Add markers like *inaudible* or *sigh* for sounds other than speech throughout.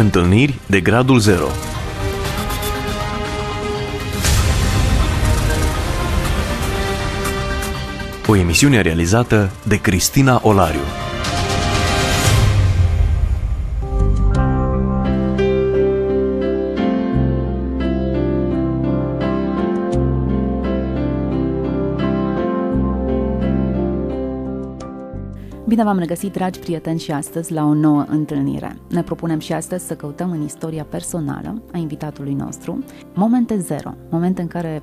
Întâlniri de gradul 0 O emisiune realizată de Cristina Olariu Bine v-am regăsit, dragi prieteni, și astăzi la o nouă întâlnire. Ne propunem și astăzi să căutăm în istoria personală a invitatului nostru momente zero, momente în care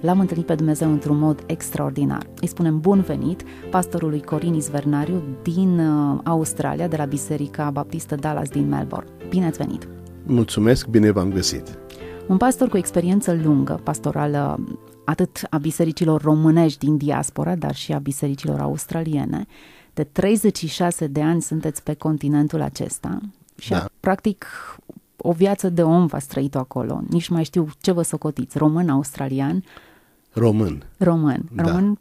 L-am întâlnit pe Dumnezeu într-un mod extraordinar. Îi spunem bun venit pastorului Corin Izvernariu din uh, Australia, de la Biserica Baptistă Dallas din Melbourne. Bine ați venit! Mulțumesc, bine v-am găsit! Un pastor cu experiență lungă, pastorală atât a bisericilor românești din diaspora, dar și a bisericilor australiene, de 36 de ani sunteți pe continentul acesta și da. practic o viață de om v-ați trăit acolo. Nici mai știu ce vă socotiți, român, australian? Român. Român. Da. Român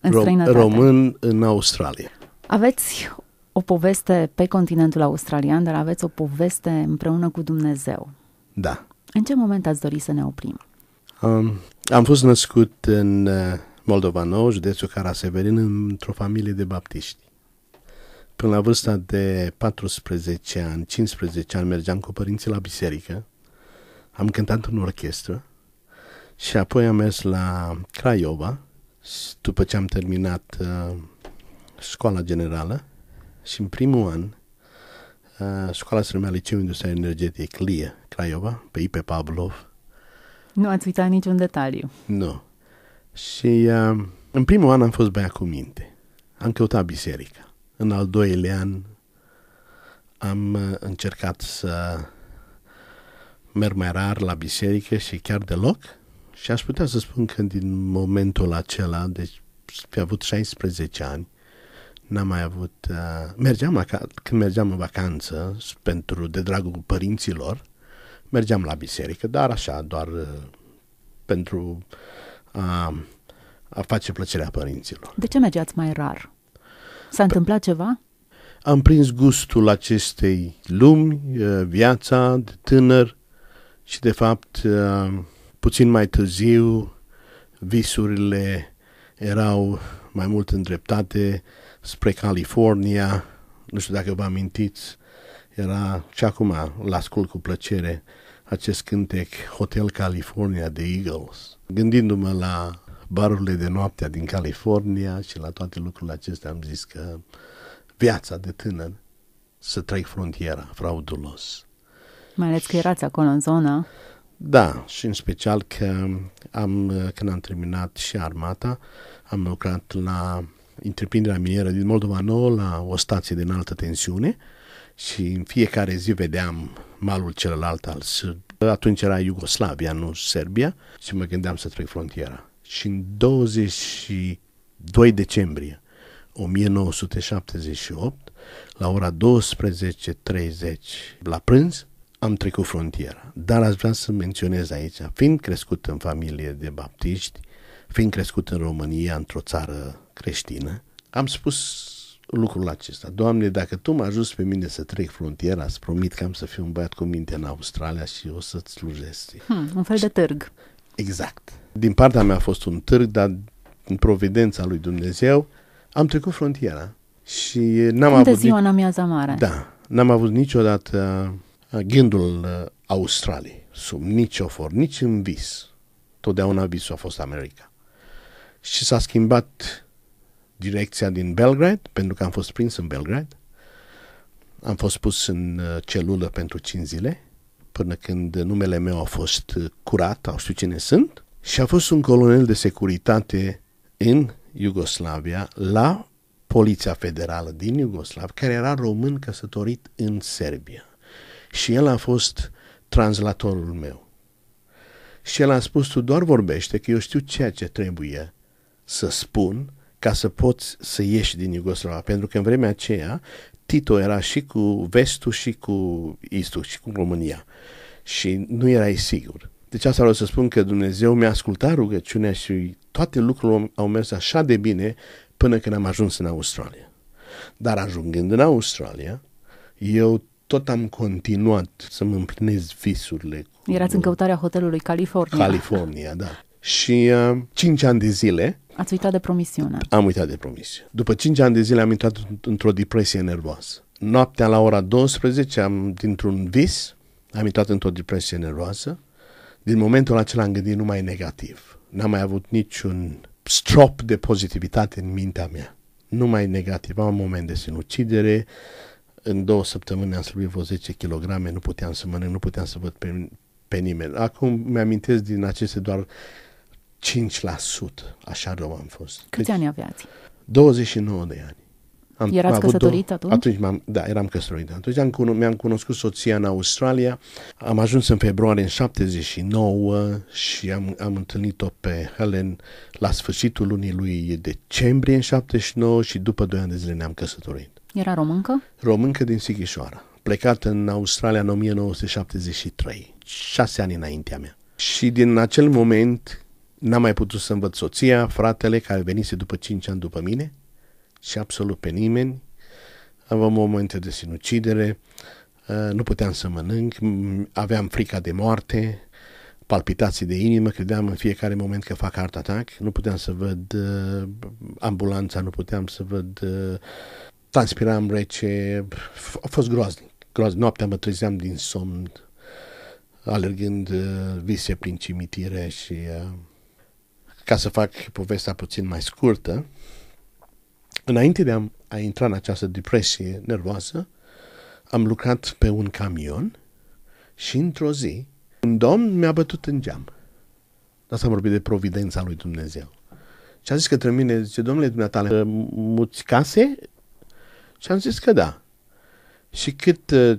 da. în străinătate. Român în Australia. Aveți o poveste pe continentul australian, dar aveți o poveste împreună cu Dumnezeu. Da. În ce moment ați dori să ne oprim? Um, am fost născut în uh, Moldova Nouă, județul Caraseverin, într-o familie de baptiști. Până la vârsta de 14 ani, 15 ani, mergeam cu părinții la biserică, am cântat în orchestră și apoi am mers la Craiova, după ce am terminat uh, școala generală și în primul an uh, școala se numea Liceu Industrial Energetic LIE Craiova, pe Ipe Pavlov. Nu ați uitat niciun detaliu. Nu. Și uh, în primul an am fost băiat cu minte. Am căutat biserica. În al doilea an am uh, încercat să merg mai rar la biserică și chiar deloc. Și aș putea să spun că din momentul acela, deci fi avut 16 ani, n-am mai avut... Uh, mergeam aca- când mergeam în vacanță, pentru de dragul părinților, mergeam la biserică, dar așa, doar uh, pentru a, a face plăcerea părinților. De ce mergeați mai rar? S-a păi- întâmplat ceva? Am prins gustul acestei lumi, viața de tânăr și, de fapt, puțin mai târziu, visurile erau mai mult îndreptate spre California. Nu știu dacă vă amintiți, era și acum, la ascult cu plăcere, uh, acest cântec Hotel California de Eagles. Gândindu-mă la barurile de noaptea din California și la toate lucrurile acestea am zis că viața de tânăr să trec frontiera fraudulos. Mai ales că erați acolo în zonă. Da, și în special că am, când am terminat și armata, am lucrat la întreprinderea minieră din Moldova Nouă la o stație de înaltă tensiune și în fiecare zi vedeam malul celălalt al Sârb. Atunci era Iugoslavia, nu Serbia, și mă gândeam să trec frontiera. Și în 22 decembrie 1978, la ora 12.30 la prânz, am trecut frontiera. Dar aș vrea să menționez aici, fiind crescut în familie de baptiști, fiind crescut în România, într-o țară creștină, am spus lucrul acesta. Doamne, dacă Tu m-ai ajuns pe mine să trec frontiera, îți promit că am să fiu un băiat cu minte în Australia și o să-ți slujesc. Hmm, un fel de târg. Exact. Din partea mea a fost un târg, dar în providența lui Dumnezeu am trecut frontiera și n-am Unde avut... ziua în amiaza mare. Da. N-am avut niciodată uh, gândul uh, Australiei, sub nicio for, nici în vis. Totdeauna visul a fost America. Și s-a schimbat direcția din Belgrad, pentru că am fost prins în Belgrad. Am fost pus în uh, celulă pentru 5 zile, până când numele meu a fost uh, curat, au știu cine sunt, și a fost un colonel de securitate în Iugoslavia, la Poliția Federală din Iugoslav, care era român căsătorit în Serbia. Și el a fost translatorul meu. Și el a spus, tu doar vorbește, că eu știu ceea ce trebuie să spun ca să poți să ieși din Iugoslavia. Pentru că în vremea aceea Tito era și cu vestul și cu istul și cu România și nu erai sigur. Deci asta vreau să spun că Dumnezeu mi-a ascultat rugăciunea și toate lucrurile au mers așa de bine până când am ajuns în Australia. Dar ajungând în Australia, eu tot am continuat să-mi împlinesc visurile. Erați în căutarea hotelului California. California, da. Și uh, cinci ani de zile Ați uitat de promisiune. Am uitat de promisiune. După 5 ani de zile am intrat într-o depresie nervoasă. Noaptea la ora 12, am, dintr-un vis, am intrat într-o depresie nervoasă. Din momentul acela am gândit numai negativ. N-am mai avut niciun strop de pozitivitate în mintea mea. Numai negativ. Am un moment de sinucidere. În două săptămâni am slăbit vreo 10 kg, nu puteam să mănânc, nu puteam să văd pe, pe nimeni. Acum mi-amintesc din aceste doar așa rău am fost. Câți deci, ani aveați? 29 de ani. Am, Erați am căsătorit două, atunci? atunci m-am, da, eram căsătorit. Atunci am, mi-am cunoscut soția în Australia. Am ajuns în februarie în 79 și am, am întâlnit-o pe Helen la sfârșitul lunii lui decembrie în 79 și după 2 ani de zile ne-am căsătorit. Era româncă? Româncă din Sighișoara. Plecat în Australia în 1973, șase ani înaintea mea. Și din acel moment N-am mai putut să învăț soția, fratele, care venise după 5 ani după mine și absolut pe nimeni. Aveam momente de sinucidere, uh, nu puteam să mănânc, aveam frica de moarte, palpitații de inimă, credeam în fiecare moment că fac art attack, nu puteam să văd uh, ambulanța, nu puteam să văd, uh, transpiram rece, a fost groaznic. groaznic. Noaptea mă trezeam din somn, alergând vise prin cimitire și uh, ca să fac povestea puțin mai scurtă, înainte de a, a intra în această depresie nervoasă, am lucrat pe un camion și într-o zi un domn mi-a bătut în geam. asta am vorbit de providența lui Dumnezeu. Și a zis către mine, zice, domnule dumneatale, muți case? Și am zis că da. Și cât uh,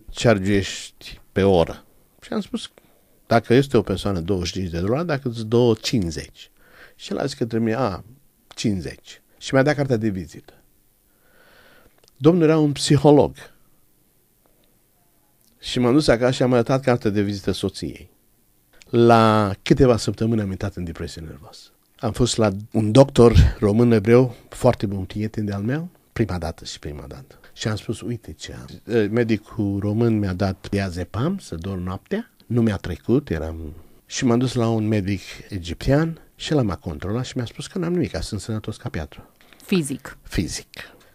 pe oră? Și am spus, dacă este o persoană 25 de dolari, dacă îți 2,50. Și el a zis către mine, a, 50. Și mi-a dat cartea de vizită. Domnul era un psiholog. Și m-am dus acasă și am arătat cartea de vizită soției. La câteva săptămâni am intrat în depresie nervoasă. Am fost la un doctor român ebreu, foarte bun prieten de-al meu, prima dată și prima dată. Și am spus, uite ce am. Medicul român mi-a dat diazepam să dorm noaptea, nu mi-a trecut, eram... Și m-am dus la un medic egiptean și el m-a controlat și mi-a spus că n-am nimic, sunt sănătos ca piatră. Fizic. Fizic.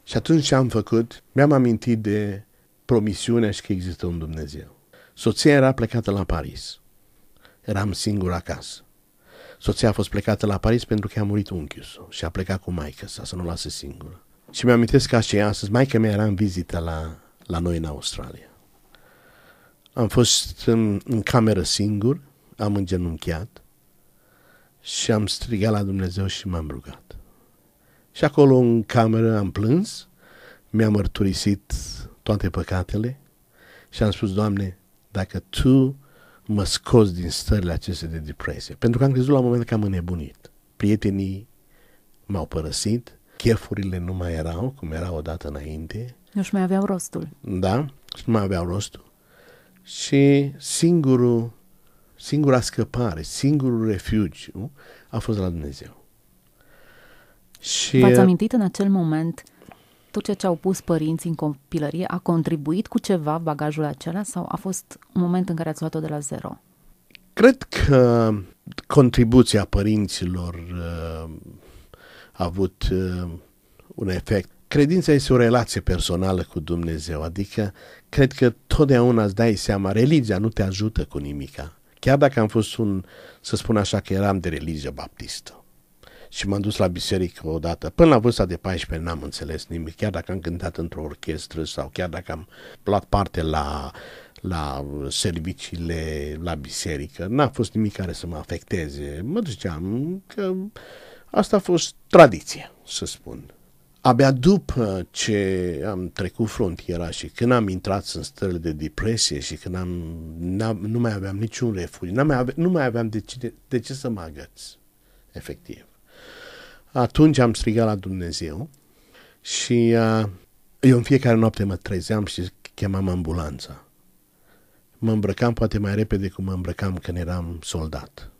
Și atunci ce am făcut? Mi-am amintit de promisiunea și că există un Dumnezeu. Soția era plecată la Paris. Eram singur acasă. Soția a fost plecată la Paris pentru că a murit unchiul și a plecat cu maică sa să nu o lase singură. Și mi-am amintesc că așa astăzi, maică mea era în vizită la, la noi în Australia. Am fost în, în cameră singur, am îngenunchiat și am strigat la Dumnezeu și m-am rugat. Și acolo în cameră am plâns, mi-am mărturisit toate păcatele și am spus, Doamne, dacă Tu mă scoți din stările acestea de depresie, pentru că am crezut la un moment că am înnebunit. Prietenii m-au părăsit, chefurile nu mai erau cum erau odată înainte. Nu-și mai aveau rostul. Da, nu mai aveau rostul. Și singurul singura scăpare, singurul refugiu a fost la Dumnezeu. Și V-ați uh, amintit în acel moment tot ceea ce au pus părinții în copilărie a contribuit cu ceva bagajul acela sau a fost un moment în care ați luat-o de la zero? Cred că contribuția părinților uh, a avut uh, un efect. Credința este o relație personală cu Dumnezeu, adică cred că totdeauna îți dai seama, religia nu te ajută cu nimica. Chiar dacă am fost un, să spun așa, că eram de religie baptistă. Și m-am dus la biserică odată. Până la vârsta de 14 n-am înțeles nimic, chiar dacă am cântat într-o orchestră sau chiar dacă am luat parte la, la serviciile la biserică. N-a fost nimic care să mă afecteze. Mă duceam că asta a fost tradiție, să spun. Abia după ce am trecut frontiera și când am intrat în stările de depresie și când am, nu mai aveam niciun refugiu, mai ave, nu mai aveam de ce, de ce să mă agăț, efectiv. Atunci am strigat la Dumnezeu și uh, eu în fiecare noapte mă trezeam și chemam ambulanța. Mă îmbrăcam poate mai repede cum mă îmbrăcam când eram soldat.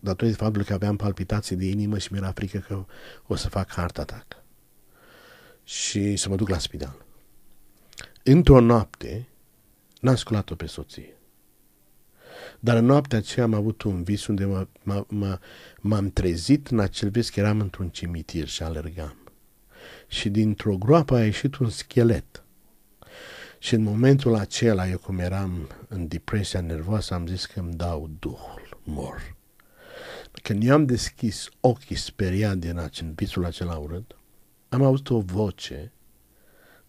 datorită faptului că aveam palpitații de inimă și mi-era frică că o să fac heart attack și să mă duc la spital. Într-o noapte n-am sculat-o pe soție. Dar în noaptea aceea am avut un vis unde m-am trezit în acel vis că eram într-un cimitir și alergam. Și dintr-o groapă a ieșit un schelet. Și în momentul acela, eu cum eram în depresia nervoasă, am zis că îmi dau duhul, mor. Când eu am deschis ochii speriat din acel visul acela urât, am auzit o voce,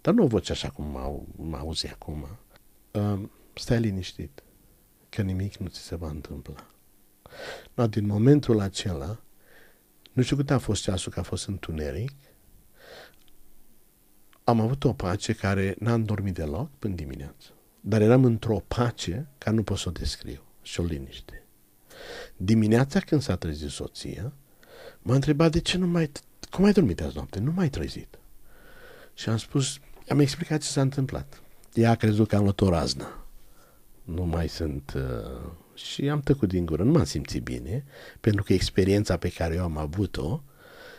dar nu o voce așa cum mă auzi acum. Uh, stai liniștit, că nimic nu ți se va întâmpla. No, din momentul acela, nu știu cât a fost ceasul, că a fost întuneric, am avut o pace care n-am dormit deloc până dimineață. Dar eram într-o pace ca nu pot să o descriu și o liniște. Dimineața când s-a trezit soția, m-a întrebat de ce nu mai cum ai dormit azi noapte? Nu m-ai trezit. Și am spus, am explicat ce s-a întâmplat. Ea a crezut că am luat o raznă. Nu mai sunt... Uh, și am tăcut din gură. Nu m-am simțit bine, pentru că experiența pe care eu am avut-o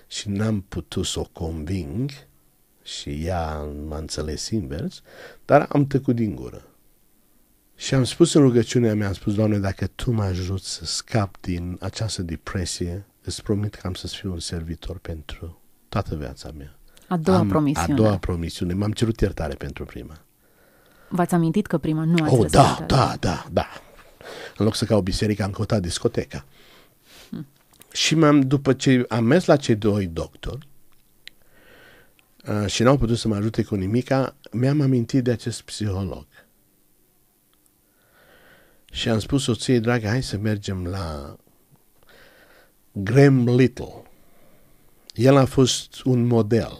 și n-am putut să o conving și ea m-a înțeles invers, dar am tăcut din gură. Și am spus în rugăciunea mea, am spus, Doamne, dacă Tu mă ajut să scap din această depresie, îți promit că am să fiu un servitor pentru toată viața mea. A doua am, promisiune. A doua promisiune. M-am cerut iertare pentru prima. V-ați amintit că prima nu a Oh, da, da, da, da. În loc să cau biserica, am căutat discoteca. Hmm. Și m-am, după ce am mers la cei doi doctori uh, și n-au putut să mă ajute cu nimica, mi-am amintit de acest psiholog. Și am spus soției, dragă, hai să mergem la Graham Little. El a fost un model.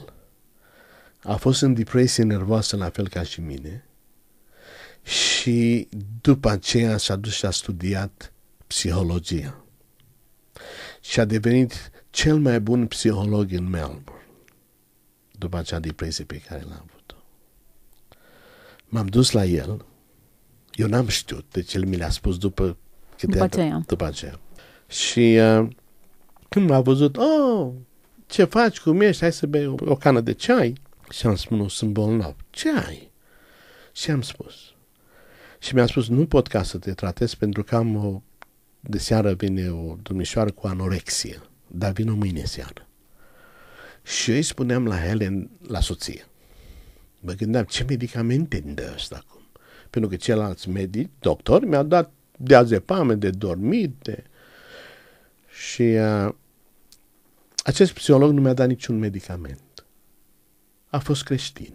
A fost în depresie nervoasă, la fel ca și mine. Și după aceea s-a dus și a studiat psihologia. Și a devenit cel mai bun psiholog în Melbourne după acea depresie pe care l-am avut-o. M-am dus la el, eu n-am știut, deci el mi l a spus după câte după aceea. După aceea. Și uh, când m-a văzut, oh, ce faci, cum ești, hai să bei o, o cană de ceai. Și am spus, nu, sunt bolnav. Ce ai? Și am spus. Și mi-a spus, nu pot ca să te tratez pentru că am o... De seară vine o domnișoară cu anorexie, dar vine o mâine seară. Și eu îi spuneam la Helen, la soție. Mă gândeam, ce medicamente îmi dă ăsta acum? Pentru că ceilalți medici, doctori, mi-au dat de azepame, de dormit, Și uh, acest psiholog nu mi-a dat niciun medicament. A fost creștin.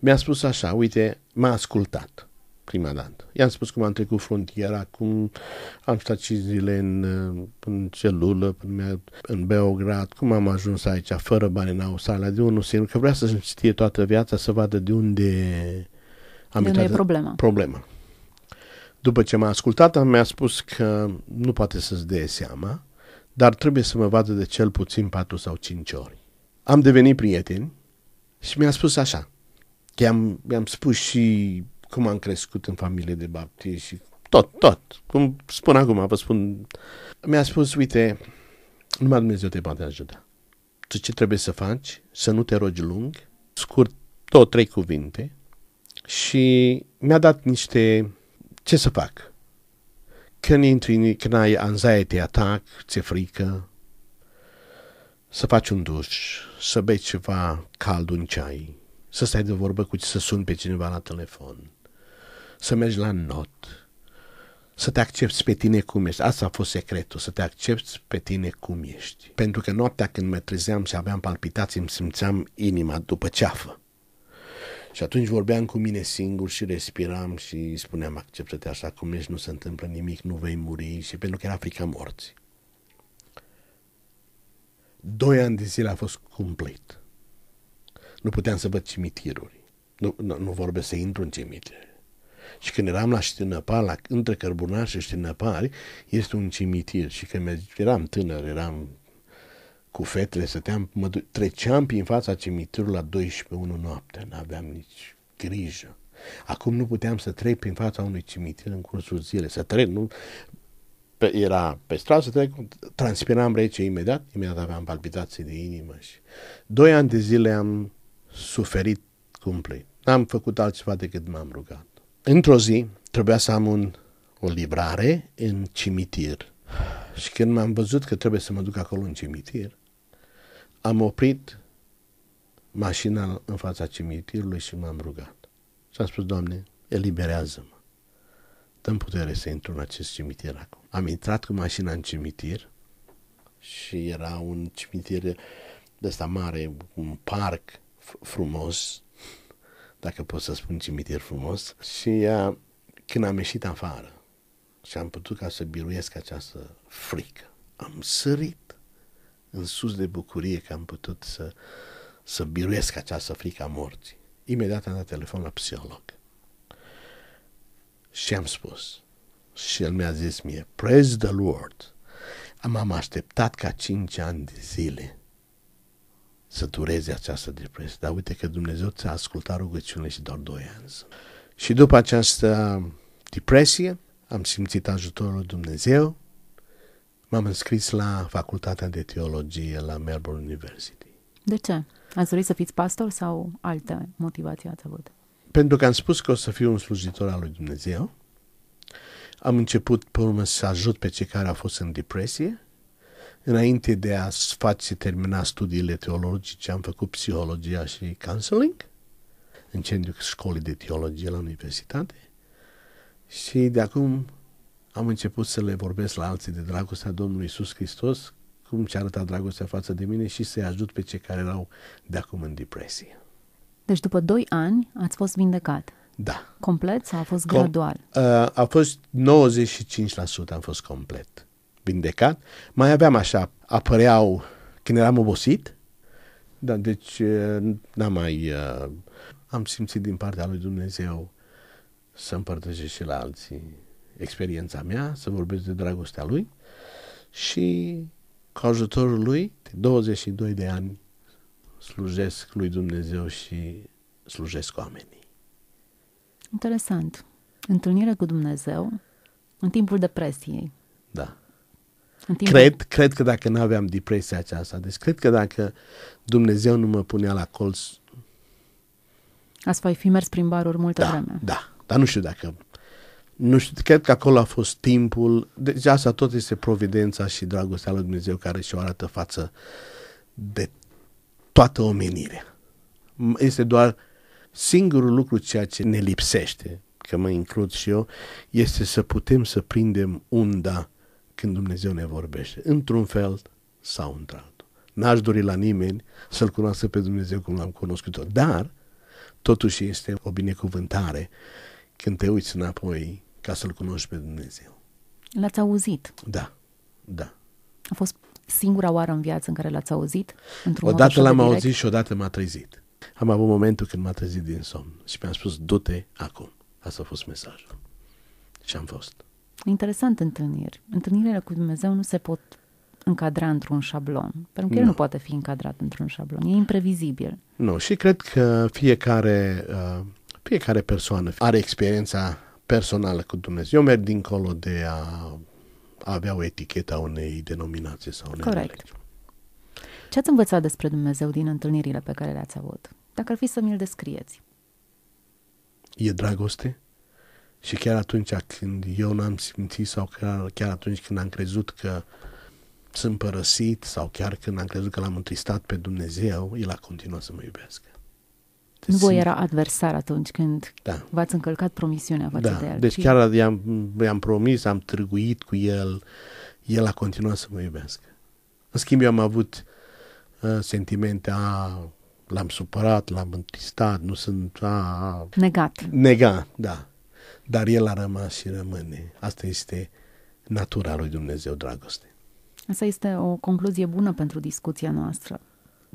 Mi-a spus așa, uite, m-a ascultat prima dată. I-am spus cum am trecut frontiera, cum am stat 5 zile în, în celulă, în Beograd, cum am ajuns aici fără bani în Australia, de unul singur, că vrea să-și știe toată viața, să vadă de unde am de unde e problema. problema. După ce m-a ascultat, mi-a spus că nu poate să-ți dea seama, dar trebuie să mă vadă de cel puțin patru sau cinci ori. Am devenit prieteni și mi-a spus așa, că i-am, i-am spus și cum am crescut în familie de baptiști și tot, tot, cum spun acum, vă spun, mi-a spus, uite, numai Dumnezeu te poate ajuta. Tu ce trebuie să faci? Să nu te rogi lung, scurt, două, trei cuvinte și mi-a dat niște, ce să fac, când intri, când ai anxiety attack, ți-e frică, să faci un duș, să bei ceva cald, un ceai, să stai de vorbă cu să suni pe cineva la telefon, să mergi la not, să te accepti pe tine cum ești. Asta a fost secretul, să te accepti pe tine cum ești. Pentru că noaptea când mă trezeam și aveam palpitații, îmi simțeam inima după ceafă. Și atunci vorbeam cu mine singur și respiram și spuneam, acceptă-te așa cum ești, nu se întâmplă nimic, nu vei muri și pentru că era frica morții. Doi ani de zile a fost cumplit. Nu puteam să văd cimitiruri. Nu, nu, nu vorbesc să intru în cimitir. Și când eram la Știnăpar, la, între Cărbunar și Știnăpari, este un cimitir. Și când eram tânăr, eram cu fetele, stăteam, mă treceam prin fața cimitirului la 12, 1 noapte, n-aveam nici grijă. Acum nu puteam să trec prin fața unui cimitir în cursul zilei, să trec, nu, pe, era pe stradă, să trec, transpiram rece imediat, imediat aveam palpitații de inimă și doi ani de zile am suferit cumplit. N-am făcut altceva decât m-am rugat. Într-o zi trebuia să am un, o livrare în cimitir. Și când m-am văzut că trebuie să mă duc acolo în cimitir, am oprit mașina în fața cimitirului și m-am rugat. Și am spus, Doamne, eliberează-mă. Dăm putere să intru în acest cimitir acum. Am intrat cu mașina în cimitir și era un cimitir de ăsta mare, un parc frumos, dacă pot să spun cimitir frumos. Și uh, când am ieșit afară și am putut ca să biruiesc această frică, am sărit în sus de bucurie că am putut să, să biruiesc această frică a morții. Imediat am dat telefon la psiholog. Și am spus. Și el mi-a zis mie, praise the Lord. M-am așteptat ca 5 ani de zile să dureze această depresie. Dar uite că Dumnezeu ți-a ascultat rugăciunile și doar doi ani. Și după această depresie am simțit ajutorul Dumnezeu M-am înscris la Facultatea de Teologie la Melbourne University. De ce? Ați dorit să fiți pastor sau alte motivații ați avut? Pentru că am spus că o să fiu un slujitor al lui Dumnezeu. Am început pe urmă să ajut pe cei care au fost în depresie. Înainte de a face termina studiile teologice, am făcut psihologia și counseling în centrul școlii de teologie la universitate. Și de acum am început să le vorbesc la alții de dragostea Domnului Isus Hristos, cum ce arăta dragostea față de mine și să-i ajut pe cei care erau de acum în depresie. Deci după 2 ani ați fost vindecat. Da. Complet sau a fost Com- gradual? Uh, a fost 95% am fost complet vindecat. Mai aveam așa, apăreau când eram obosit, da, deci uh, n-am mai... Uh, am simțit din partea lui Dumnezeu să împărtășesc și la alții experiența mea, să vorbesc de dragostea lui și cu ajutorul lui, de 22 de ani, slujesc lui Dumnezeu și slujesc oamenii. Interesant. Întâlnire cu Dumnezeu în timpul depresiei. Da. În timpul... Cred, cred că dacă nu aveam depresia aceasta, deci cred că dacă Dumnezeu nu mă punea la colț... Ați fi mers prin baruri multă da, vreme. Da, dar nu știu dacă nu știu, cred că acolo a fost timpul, deci asta tot este providența și dragostea lui Dumnezeu care și-o arată față de toată omenirea. Este doar singurul lucru ceea ce ne lipsește, că mă includ și eu, este să putem să prindem unda când Dumnezeu ne vorbește, într-un fel sau într-altul. N-aș dori la nimeni să-L cunoască pe Dumnezeu cum l-am cunoscut-o, dar totuși este o binecuvântare când te uiți înapoi ca să-L cunoști pe Dumnezeu. L-ați auzit? Da, da. A fost singura oară în viață în care l-ați auzit? Într-un odată l-am direct? auzit și odată m-a trezit. Am avut momentul când m-a trezit din somn și mi am spus, du-te acum. Asta a fost mesajul. Și am fost. Interesant întâlniri. Întâlnirile cu Dumnezeu nu se pot încadra într-un șablon, pentru că nu. el nu poate fi încadrat într-un șablon. E imprevizibil. Nu, și cred că fiecare uh, fiecare persoană are experiența personală cu Dumnezeu. Eu merg dincolo de a avea o etichetă a unei denominații sau unei Corect. Ce ați învățat despre Dumnezeu din întâlnirile pe care le-ați avut? Dacă ar fi să mi-l descrieți. E dragoste? Și chiar atunci când eu n-am simțit sau chiar, chiar atunci când am crezut că sunt părăsit sau chiar când am crezut că l-am întristat pe Dumnezeu, El a continuat să mă iubească. Nu voi era adversar atunci când da. v-ați încălcat promisiunea față da. de el. Deci chiar i-am, i-am promis, am târguit cu el, el a continuat să mă iubească. În schimb, eu am avut uh, sentimente, a, l-am supărat, l-am întristat, nu sunt... A, a, Negat. Negat, da. Dar el a rămas și rămâne. Asta este natura lui Dumnezeu, dragoste. Asta este o concluzie bună pentru discuția noastră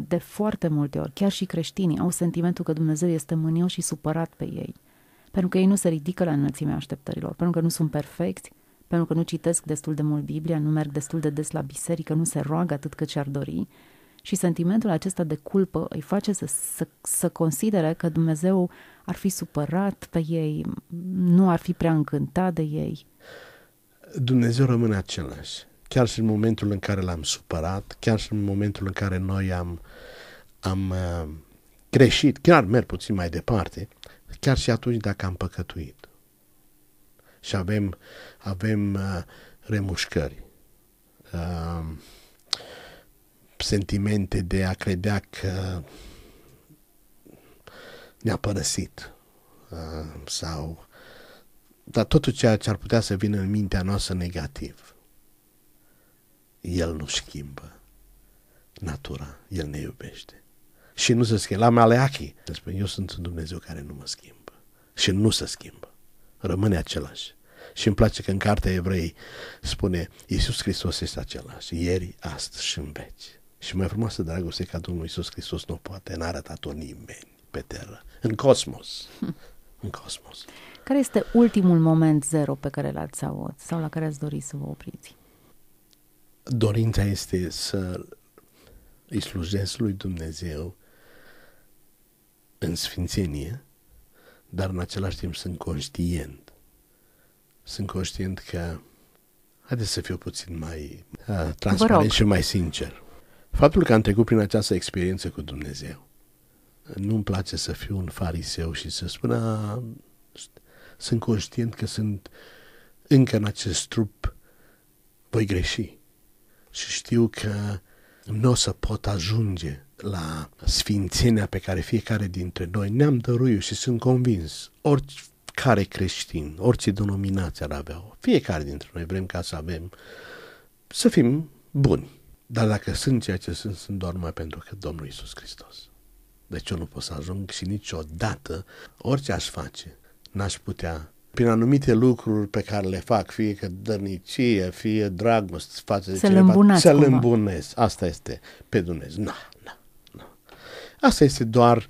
de foarte multe ori, chiar și creștinii, au sentimentul că Dumnezeu este mânios și supărat pe ei, pentru că ei nu se ridică la înălțimea așteptărilor, pentru că nu sunt perfecți, pentru că nu citesc destul de mult Biblia, nu merg destul de des la biserică, nu se roagă atât cât și-ar dori și sentimentul acesta de culpă îi face să, să, să considere că Dumnezeu ar fi supărat pe ei, nu ar fi prea încântat de ei. Dumnezeu rămâne același chiar și în momentul în care l-am supărat, chiar și în momentul în care noi am, am uh, greșit, chiar merg puțin mai departe, chiar și atunci dacă am păcătuit. Și avem, avem uh, remușcări, uh, sentimente de a credea că ne-a părăsit uh, sau dar totul ceea ce ar putea să vină în mintea noastră negativ. El nu schimbă natura, El ne iubește. Și nu se schimbă. La Maleachi, spune, eu sunt un Dumnezeu care nu mă schimbă. Și nu se schimbă. Rămâne același. Și îmi place că în Cartea Evrei spune, Iisus Hristos este același, ieri, astăzi și în veci. Și mai frumoasă dragoste ca Domnul Iisus Hristos nu poate, n-a arătat-o nimeni pe teră, în cosmos. *laughs* În cosmos. Care este ultimul moment zero pe care l-ați avut sau la care ați dori să vă opriți? dorința este să îi slujesc lui Dumnezeu în sfințenie, dar în același timp sunt conștient. Sunt conștient că haideți să fiu puțin mai uh, transparent și mai sincer. Faptul că am trecut prin această experiență cu Dumnezeu, nu-mi place să fiu un fariseu și să spun, a, sunt conștient că sunt încă în acest trup, voi greși și știu că nu o să pot ajunge la sfințenia pe care fiecare dintre noi ne-am dăruit și sunt convins, oricare creștin, orice denominație ar avea, fiecare dintre noi vrem ca să avem, să fim buni. Dar dacă sunt ceea ce sunt, sunt doar numai pentru că Domnul Isus Hristos. Deci eu nu pot să ajung și niciodată, orice aș face, n-aș putea prin anumite lucruri pe care le fac, fie că dărnicie, fie dragoste față de să cineva, să-l îmbunez. Asta este pe Dumnezeu. Na, na, na. Asta este doar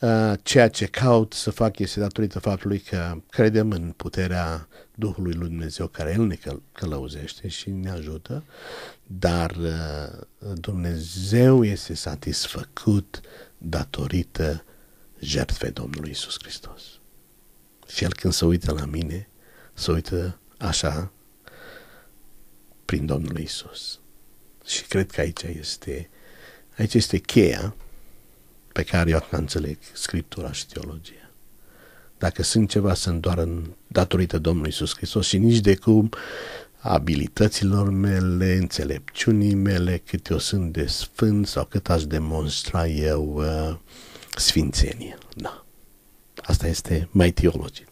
uh, ceea ce caut să fac este datorită faptului că credem în puterea Duhului lui Dumnezeu care El ne căl- călăuzește și ne ajută, dar uh, Dumnezeu este satisfăcut datorită jertfei Domnului Isus Hristos. Și el când se uită la mine, se uită așa prin Domnul Isus. Și cred că aici este, aici este cheia pe care eu acum înțeleg Scriptura și teologia. Dacă sunt ceva, sunt doar în, datorită Domnului Isus Hristos și nici de cum abilităților mele, înțelepciunii mele, cât eu sunt de sfânt sau cât aș demonstra eu uh, sfințenie. Da. Asta este mai teologic.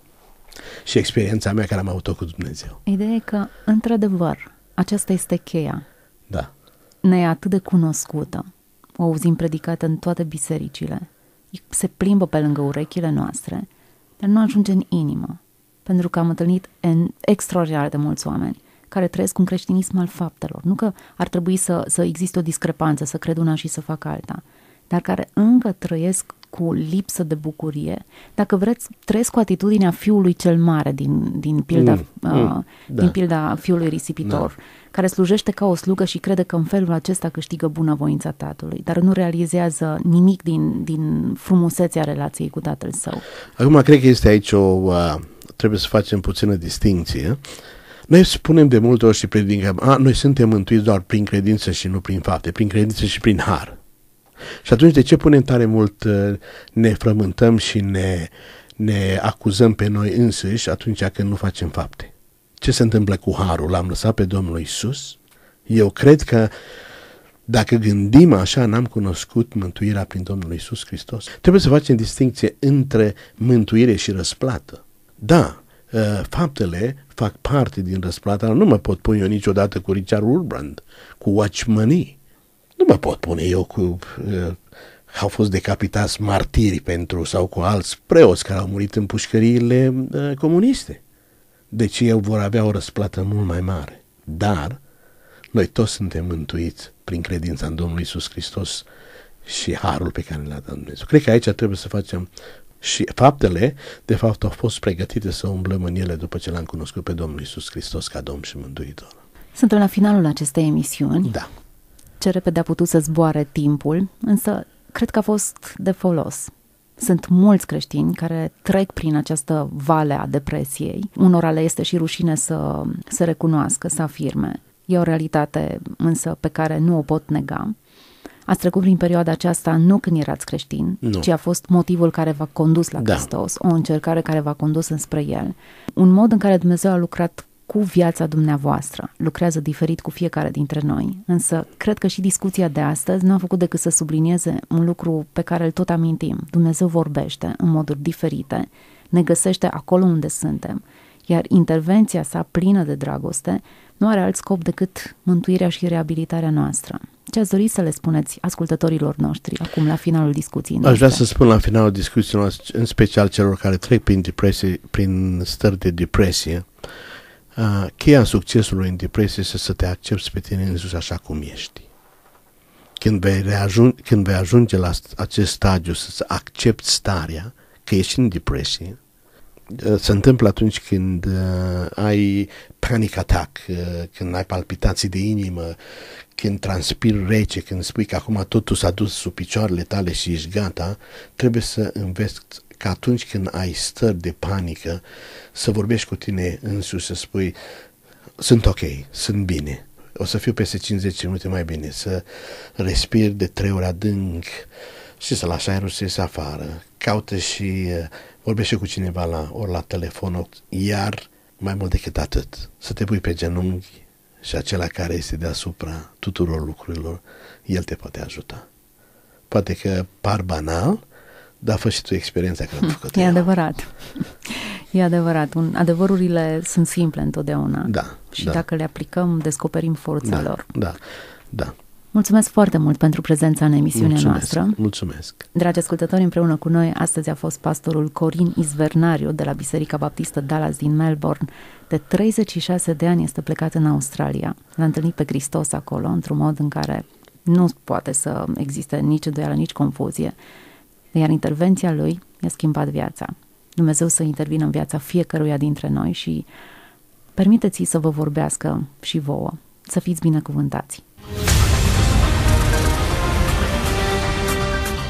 Și experiența mea care am avut-o cu Dumnezeu. Ideea e că, într-adevăr, aceasta este cheia. Da. Ne e atât de cunoscută. O auzim predicată în toate bisericile. Se plimbă pe lângă urechile noastre, dar nu ajunge în inimă. Pentru că am întâlnit în extraordinar de mulți oameni care trăiesc un creștinism al faptelor. Nu că ar trebui să, să existe o discrepanță, să cred una și să fac alta, dar care încă trăiesc cu lipsă de bucurie, dacă vreți, trăiesc cu atitudinea fiului cel mare din, din, pilda, mm, uh, mm, din da. pilda fiului risipitor, da. care slujește ca o slugă și crede că în felul acesta câștigă bunăvoința tatălui, dar nu realizează nimic din, din frumusețea relației cu tatăl său. Acum, cred că este aici o... Uh, trebuie să facem puțină distinție. Noi spunem de multe ori și predicăm, a, noi suntem mântuiți doar prin credință și nu prin fapte, prin credință și prin har. Și atunci de ce punem tare mult, uh, ne frământăm și ne, ne acuzăm pe noi însuși atunci când nu facem fapte? Ce se întâmplă cu harul? L-am lăsat pe Domnul Isus? Eu cred că dacă gândim așa, n-am cunoscut mântuirea prin Domnul Isus Hristos. Trebuie să facem distinție între mântuire și răsplată. Da, uh, faptele fac parte din răsplata, nu mă pot pune eu niciodată cu Richard Urbrand, cu Watchmanii, nu mă pot pune eu cu uh, au fost decapitați martiri pentru sau cu alți preoți care au murit în pușcăriile uh, comuniste. Deci ei vor avea o răsplată mult mai mare. Dar noi toți suntem mântuiți prin credința în Domnul Isus Hristos și harul pe care l-a dat Dumnezeu. Cred că aici trebuie să facem și faptele, de fapt, au fost pregătite să umblăm în ele după ce l-am cunoscut pe Domnul Isus Hristos ca Domn și Mântuitor. Suntem la finalul acestei emisiuni. Da ce repede a putut să zboare timpul, însă cred că a fost de folos. Sunt mulți creștini care trec prin această vale a depresiei. Unora le este și rușine să se recunoască, să afirme. E o realitate însă pe care nu o pot nega. Ați trecut prin perioada aceasta nu când erați creștin, nu. ci a fost motivul care v-a condus la da. Hristos, o încercare care v-a condus înspre El. Un mod în care Dumnezeu a lucrat cu viața dumneavoastră. Lucrează diferit cu fiecare dintre noi, însă cred că și discuția de astăzi nu a făcut decât să sublinieze un lucru pe care îl tot amintim. Dumnezeu vorbește în moduri diferite, ne găsește acolo unde suntem, iar intervenția sa plină de dragoste nu are alt scop decât mântuirea și reabilitarea noastră. Ce ați dori să le spuneți ascultătorilor noștri acum la finalul discuției noastre? Aș vrea să spun la finalul discuției noastre, în special celor care trec prin depresie, prin stări de depresie, uh, cheia succesului în depresie este să te accepti pe tine însuși așa cum ești. Când vei, reajunge, când vei ajunge la acest stadiu să accepti starea că ești în depresie, se întâmplă atunci când uh, ai panic attack, uh, când ai palpitații de inimă, când transpir rece, când spui că acum totul s-a dus sub picioarele tale și ești gata, trebuie să înveți ca atunci când ai stări de panică să vorbești cu tine însuși, să spui sunt ok, sunt bine, o să fiu peste 50 minute mai bine, să respir de trei ori adânc și să lași aerul să iese afară. Caută și eh, vorbește cu cineva la, ori la telefon, iar mai mult decât atât, să te pui pe genunchi și acela care este deasupra tuturor lucrurilor, el te poate ajuta. Poate că par banal, dar fă și tu experiența care am hm, făcut E adevărat. E adevărat. Un, adevărurile sunt simple întotdeauna. Da. Și da. dacă le aplicăm, descoperim forța da, lor. Da, da. Mulțumesc foarte mult pentru prezența în emisiunea mulțumesc, noastră. Mulțumesc. Dragi ascultători, împreună cu noi astăzi a fost pastorul Corin Izvernariu de la Biserica Baptistă Dallas din Melbourne. De 36 de ani este plecat în Australia. L-a întâlnit pe Hristos acolo într-un mod în care nu poate să existe nici doială, nici confuzie iar intervenția lui i-a schimbat viața. Dumnezeu să intervină în viața fiecăruia dintre noi și permiteți-i să vă vorbească și vouă. Să fiți binecuvântați!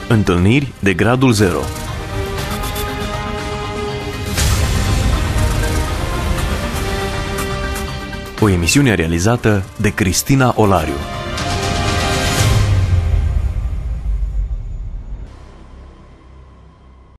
Întâlniri de gradul 0 O emisiune realizată de Cristina Olariu.